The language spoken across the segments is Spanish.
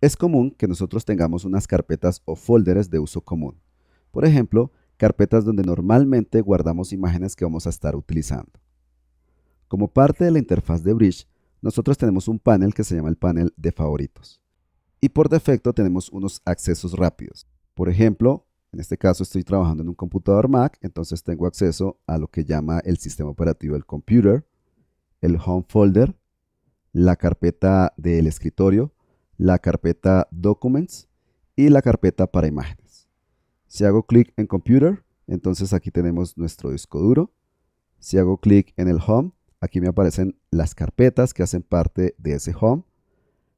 Es común que nosotros tengamos unas carpetas o folders de uso común. Por ejemplo, carpetas donde normalmente guardamos imágenes que vamos a estar utilizando. Como parte de la interfaz de Bridge, nosotros tenemos un panel que se llama el panel de favoritos. Y por defecto tenemos unos accesos rápidos. Por ejemplo, en este caso estoy trabajando en un computador Mac, entonces tengo acceso a lo que llama el sistema operativo del computer, el home folder, la carpeta del escritorio, la carpeta Documents y la carpeta para imágenes. Si hago clic en Computer, entonces aquí tenemos nuestro disco duro. Si hago clic en el Home, aquí me aparecen las carpetas que hacen parte de ese Home.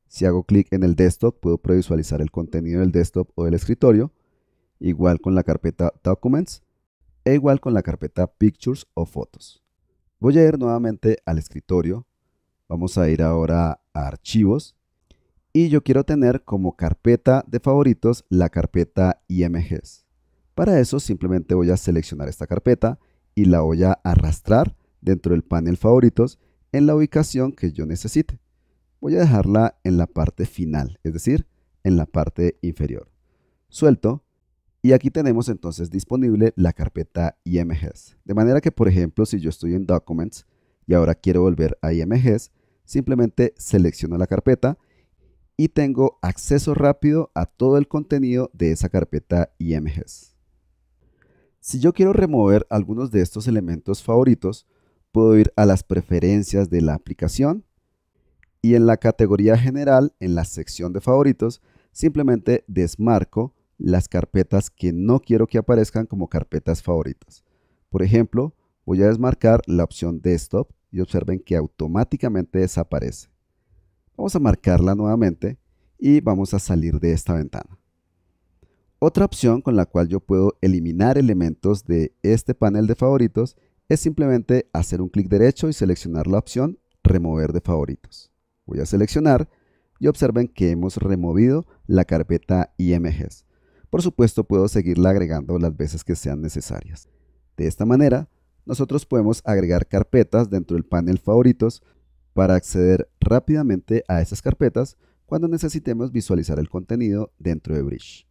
Si hago clic en el desktop, puedo previsualizar el contenido del desktop o del escritorio, igual con la carpeta Documents e igual con la carpeta Pictures o Fotos. Voy a ir nuevamente al escritorio. Vamos a ir ahora a Archivos y yo quiero tener como carpeta de favoritos la carpeta IMGs. Para eso simplemente voy a seleccionar esta carpeta y la voy a arrastrar dentro del panel favoritos en la ubicación que yo necesite. Voy a dejarla en la parte final, es decir, en la parte inferior. Suelto y aquí tenemos entonces disponible la carpeta IMGs. De manera que, por ejemplo, si yo estoy en Documents y ahora quiero volver a IMGs, simplemente selecciono la carpeta y tengo acceso rápido a todo el contenido de esa carpeta IMGs. Si yo quiero remover algunos de estos elementos favoritos, puedo ir a las preferencias de la aplicación y en la categoría general, en la sección de favoritos, simplemente desmarco las carpetas que no quiero que aparezcan como carpetas favoritas. Por ejemplo, voy a desmarcar la opción desktop y observen que automáticamente desaparece. Vamos a marcarla nuevamente y vamos a salir de esta ventana. Otra opción con la cual yo puedo eliminar elementos de este panel de favoritos es simplemente hacer un clic derecho y seleccionar la opción Remover de favoritos. Voy a seleccionar y observen que hemos removido la carpeta IMGs. Por supuesto puedo seguirla agregando las veces que sean necesarias. De esta manera, nosotros podemos agregar carpetas dentro del panel favoritos para acceder rápidamente a esas carpetas cuando necesitemos visualizar el contenido dentro de Bridge.